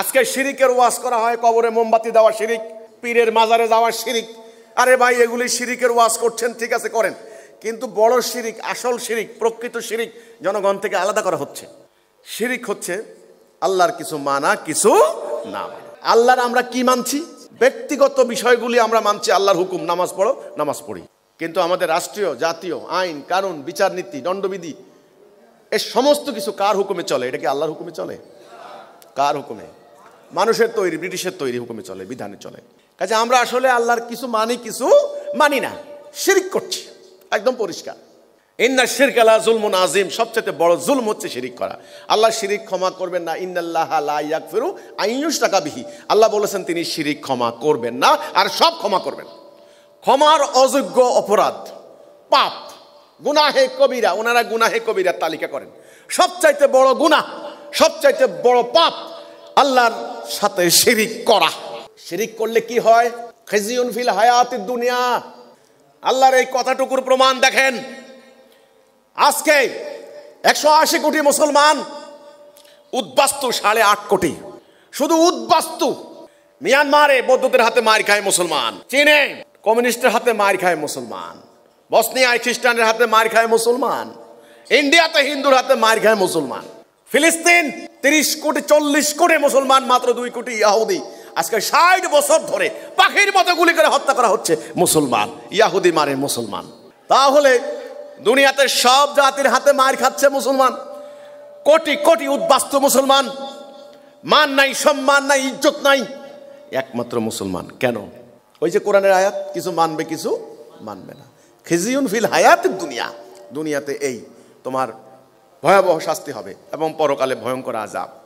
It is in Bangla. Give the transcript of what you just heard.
আজকে শিরিকের ওয়াজ করা হয় কবরে মোমবাতি দেওয়া শিরিক পীরের মাজারে যাওয়া শিরিক আরে ভাই এগুলি শিরিকের ওয়াজ করছেন ঠিক আছে করেন কিন্তু বড় শিরিক আসল শিরিক প্রকৃত শিরিক জনগণ থেকে আলাদা করা হচ্ছে শিরিক হচ্ছে আল্লাহর কিছু মানা কিছু না আল্লাহর আমরা কি মানছি ব্যক্তিগত বিষয়গুলি আমরা মানছি আল্লাহর হুকুম নামাজ পড়ো নামাজ পড়ি কিন্তু আমাদের রাষ্ট্রীয় জাতীয় আইন কানুন বিচার নীতি দণ্ডবিধি এ সমস্ত কিছু কার হুকুমে চলে এটা কি আল্লাহর হুকুমে চলে কার হুকুমে মানুষের তৈরি ব্রিটিশের তৈরি হুকুমে চলে বিধানে চলে কাজে আমরা আসলে আল্লাহর কিছু মানি কিছু মানি না শিরিক করছি একদম পরিষ্কার ইন্না শিরক আল্লাহ জুলম আজিম সবচেয়ে বড় জুলম হচ্ছে শিরিক করা আল্লাহ শিরিক ক্ষমা করবেন না ইন্নাল্লাহ লা ইয়াগফিরু আইয়ুশ তাকাবিহি আল্লাহ বলেছেন তিনি শিরিক ক্ষমা করবেন না আর সব ক্ষমা করবেন ক্ষমার অযোগ্য অপরাধ পাপ গুনাহে কবিরা ওনারা গুনাহে কবিরা তালিকা করেন সবচাইতে বড় গুনাহ সবচাইতে বড় পাপ আল্লাহর সাথে শিরিক করা শিরিক করলে কি হয় ফিল হায়াতের দুনিয়া আল্লাহর এই কথাটুকুর প্রমাণ দেখেন আজকে একশো আশি কোটি মুসলমান উদ্বাস্তু সাড়ে আট কোটি শুধু উদ্বাস্তু মিয়ানমারে বৌদ্ধদের হাতে মার খায় মুসলমান চীনে কমিউনিস্টের হাতে মার খায় মুসলমান বসনিয়ায় খ্রিস্টানের হাতে মার খায় মুসলমান ইন্ডিয়াতে হিন্দুর হাতে মার খায় মুসলমান ফিলিস্তিন তিরিশ কোটি চল্লিশ কোটি মুসলমান মাত্র দুই কোটি ইয়াহুদি আজকে ষাট বছর ধরে পাখির মতো গুলি করে হত্যা করা হচ্ছে মুসলমান ইয়াহুদি মারে মুসলমান তাহলে দুনিয়াতে সব জাতির হাতে মার খাচ্ছে মুসলমান কোটি কোটি উদ্বাস্ত মুসলমান মান নাই সম্মান নাই ইজ্জত নাই একমাত্র মুসলমান কেন ওই যে কোরআনের আয়াত কিছু মানবে কিছু মানবে না খিজিউন ফিল হায়াত দুনিয়া দুনিয়াতে এই তোমার ভয়াবহ শাস্তি হবে এবং পরকালে ভয়ঙ্কর আজাব